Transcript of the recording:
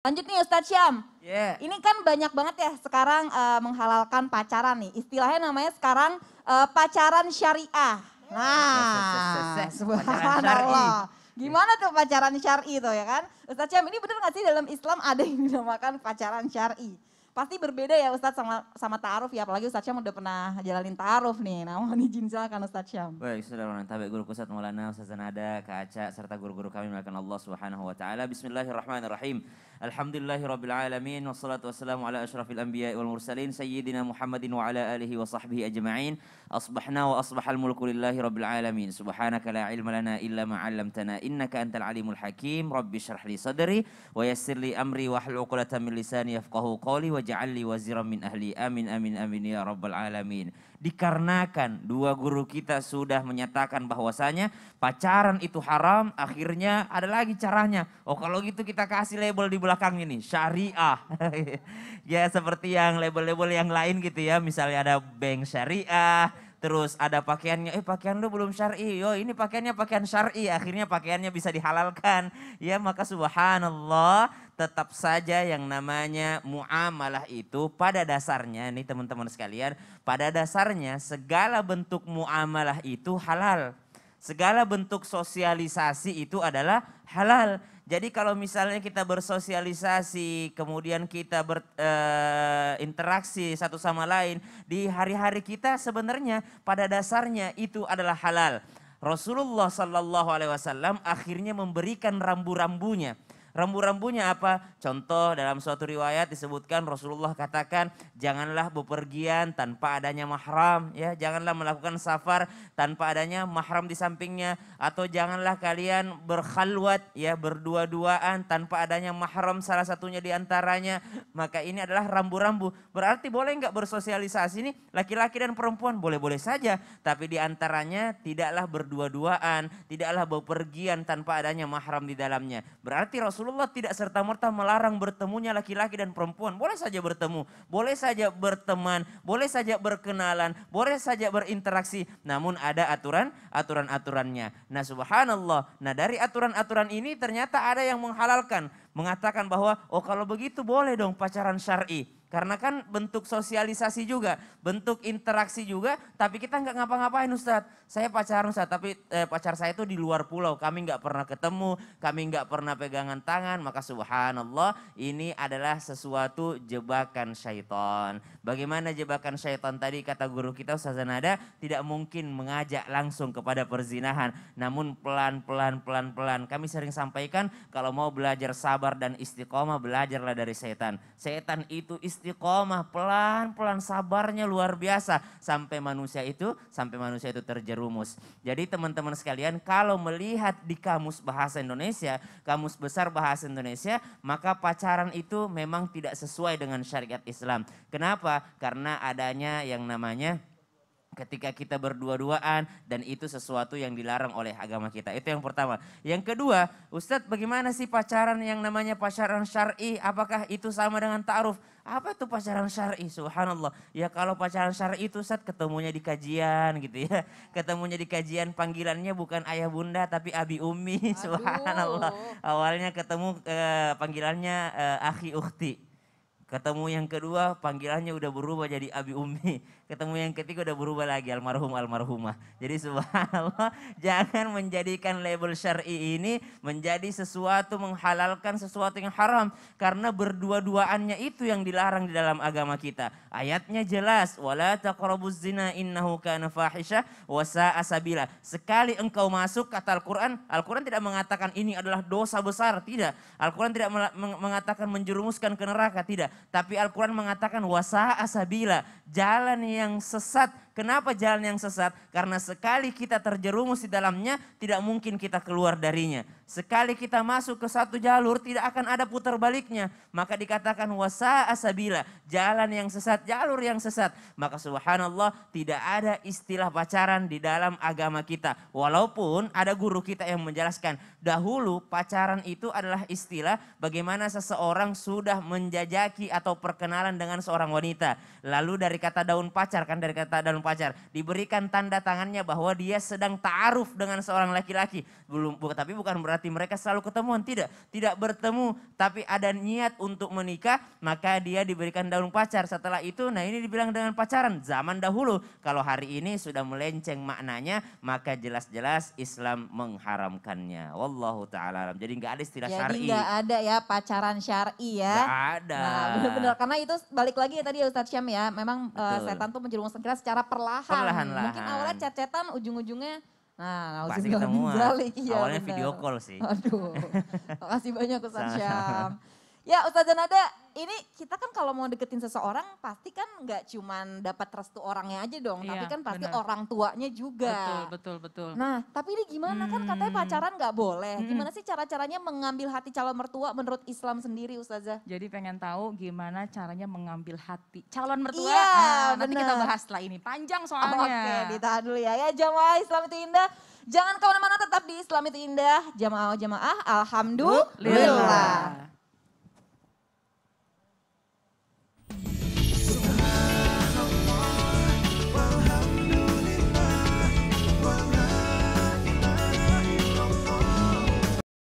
Lanjut nih Ustadz Syam. Yeah. Ini kan banyak banget ya sekarang uh, menghalalkan pacaran nih. Istilahnya namanya sekarang uh, pacaran syariah. Nah, subhanallah. Gimana tuh pacaran syari itu ya kan? Ustadz Syam ini bener gak sih dalam Islam ada yang dinamakan pacaran syari? Pasti berbeda ya Ustadz sama, sama ta'aruf ya, apalagi Ustadz Syam udah pernah jalanin ta'aruf nih. Nah mohon izin silakan Ustadz Syam. Baik, saudara tabi guru pusat Maulana, Ustadz Zanada, Kak Aca, serta guru-guru kami melakukan Allah subhanahu wa ta'ala. Bismillahirrahmanirrahim. Alhamdulillahi rabbil alamin wassalatu wassalamu ala ashrafil anbiya wal mursalin sayyidina Muhammadin wa ala alihi wa sahbihi ajma'in. Asbahna wa asbahal mulku lillahi rabbil alamin. Subhanaka la ilma lana illa ma 'allamtana innaka antal alimul hakim. Rabbi syrah li sadri wa yassir li amri wa hlul min lisani yafqahu qawli wa ja'alli waziran min ahli. Amin amin amin ya Rabbil alamin. Dikarenakan dua guru kita sudah menyatakan bahwasanya pacaran itu haram, akhirnya ada lagi caranya. Oh kalau gitu kita kasih label di belakang ini, syariah. ya seperti yang label-label yang lain gitu ya, misalnya ada bank syariah, Terus ada pakaiannya, eh pakaian lu belum syar'i. Yo, ini pakaiannya pakaian syar'i. Akhirnya pakaiannya bisa dihalalkan. Ya, maka subhanallah, tetap saja yang namanya muamalah itu pada dasarnya nih teman-teman sekalian, pada dasarnya segala bentuk muamalah itu halal. Segala bentuk sosialisasi itu adalah halal jadi kalau misalnya kita bersosialisasi, kemudian kita berinteraksi eh, satu sama lain di hari-hari kita sebenarnya pada dasarnya itu adalah halal. Rasulullah Shallallahu Alaihi Wasallam akhirnya memberikan rambu-rambunya Rambu-rambunya apa? Contoh dalam suatu riwayat disebutkan Rasulullah katakan janganlah bepergian tanpa adanya mahram ya, janganlah melakukan safar tanpa adanya mahram di sampingnya atau janganlah kalian berkhalwat ya berdua-duaan tanpa adanya mahram salah satunya di antaranya. Maka ini adalah rambu-rambu. Berarti boleh nggak bersosialisasi ini laki-laki dan perempuan boleh-boleh saja, tapi di antaranya tidaklah berdua-duaan, tidaklah bepergian tanpa adanya mahram di dalamnya. Berarti Rasul Rasulullah tidak serta-merta melarang bertemunya laki-laki dan perempuan. Boleh saja bertemu, boleh saja berteman, boleh saja berkenalan, boleh saja berinteraksi. Namun ada aturan, aturan-aturannya. Nah subhanallah, nah dari aturan-aturan ini ternyata ada yang menghalalkan mengatakan bahwa oh kalau begitu boleh dong pacaran syar'i. Karena kan bentuk sosialisasi juga, bentuk interaksi juga, tapi kita nggak ngapa-ngapain Ustadz. Saya pacaran Ustadz, tapi eh, pacar saya itu di luar pulau, kami nggak pernah ketemu, kami nggak pernah pegangan tangan. Maka subhanallah ini adalah sesuatu jebakan syaitan. Bagaimana jebakan syaitan tadi kata guru kita Ustazah Nada, tidak mungkin mengajak langsung kepada perzinahan. Namun pelan-pelan, pelan-pelan. Kami sering sampaikan kalau mau belajar sabar, sabar dan istiqomah belajarlah dari setan. Setan itu istiqomah pelan-pelan sabarnya luar biasa sampai manusia itu sampai manusia itu terjerumus. Jadi teman-teman sekalian kalau melihat di kamus bahasa Indonesia, kamus besar bahasa Indonesia, maka pacaran itu memang tidak sesuai dengan syariat Islam. Kenapa? Karena adanya yang namanya ketika kita berdua-duaan dan itu sesuatu yang dilarang oleh agama kita. Itu yang pertama. Yang kedua, Ustadz bagaimana sih pacaran yang namanya pacaran syar'i? Apakah itu sama dengan ta'aruf? Apa itu pacaran syar'i? Subhanallah. Ya kalau pacaran syar'i itu Ustadz ketemunya di kajian gitu ya. Ketemunya di kajian panggilannya bukan ayah bunda tapi abi umi. Aduh. Subhanallah. Awalnya ketemu eh, panggilannya eh, akhi uhti ketemu yang kedua panggilannya udah berubah jadi abi ummi ketemu yang ketiga udah berubah lagi almarhum almarhumah. Jadi subhanallah jangan menjadikan label syar'i ini menjadi sesuatu menghalalkan sesuatu yang haram karena berdua-duaannya itu yang dilarang di dalam agama kita. Ayatnya jelas wala taqrabuz zina innahu kana fahisha wa asabila. Sekali engkau masuk kata Al-Qur'an, Al-Qur'an tidak mengatakan ini adalah dosa besar, tidak. Al-Qur'an tidak mengatakan menjerumuskan ke neraka, tidak. Tapi Al-Qur'an mengatakan wasa asabila, jalan yang yang sesat Kenapa jalan yang sesat? Karena sekali kita terjerumus di dalamnya, tidak mungkin kita keluar darinya. Sekali kita masuk ke satu jalur, tidak akan ada putar baliknya. Maka dikatakan wasa asabila, jalan yang sesat, jalur yang sesat. Maka subhanallah tidak ada istilah pacaran di dalam agama kita. Walaupun ada guru kita yang menjelaskan, dahulu pacaran itu adalah istilah bagaimana seseorang sudah menjajaki atau perkenalan dengan seorang wanita. Lalu dari kata daun pacar kan dari kata daun dengan pacar. Diberikan tanda tangannya bahwa dia sedang ta'aruf dengan seorang laki-laki. Belum, tapi bukan berarti mereka selalu ketemuan. Tidak, tidak bertemu. Tapi ada niat untuk menikah, maka dia diberikan daun pacar. Setelah itu, nah ini dibilang dengan pacaran. Zaman dahulu, kalau hari ini sudah melenceng maknanya, maka jelas-jelas Islam mengharamkannya. Wallahu ta'ala. Jadi nggak ada istilah Jadi syari. nggak ada ya pacaran syari ya. Nggak ada. Nah, benar-benar. Karena itu balik lagi ya tadi ya Ustaz Syam ya. Memang uh, setan tuh menjerumuskan kita secara perlahan. perlahan Mungkin awalnya cecetan ujung-ujungnya Nah, pasti ketemu. Iya, awalnya ya, video call sih. Aduh, makasih banyak Ustaz Syam. Ya Ustazah Nada, ini kita kan kalau mau deketin seseorang pasti kan nggak cuman dapat restu orangnya aja dong, iya, tapi kan pasti bener. orang tuanya juga. Betul, betul, betul. Nah, tapi ini gimana hmm. kan katanya hmm. pacaran nggak boleh. Hmm. Gimana sih cara-caranya mengambil hati calon mertua menurut Islam sendiri Ustazah? Jadi pengen tahu gimana caranya mengambil hati calon mertua. Iya, nah, nanti kita bahas setelah ini, panjang soalnya. Oh, Oke, okay, ditahan dulu ya. Ya jamaah Islam itu indah. Jangan kemana-mana tetap di Islam itu indah. Jamaah-jamaah, Alhamdulillah. Lillah.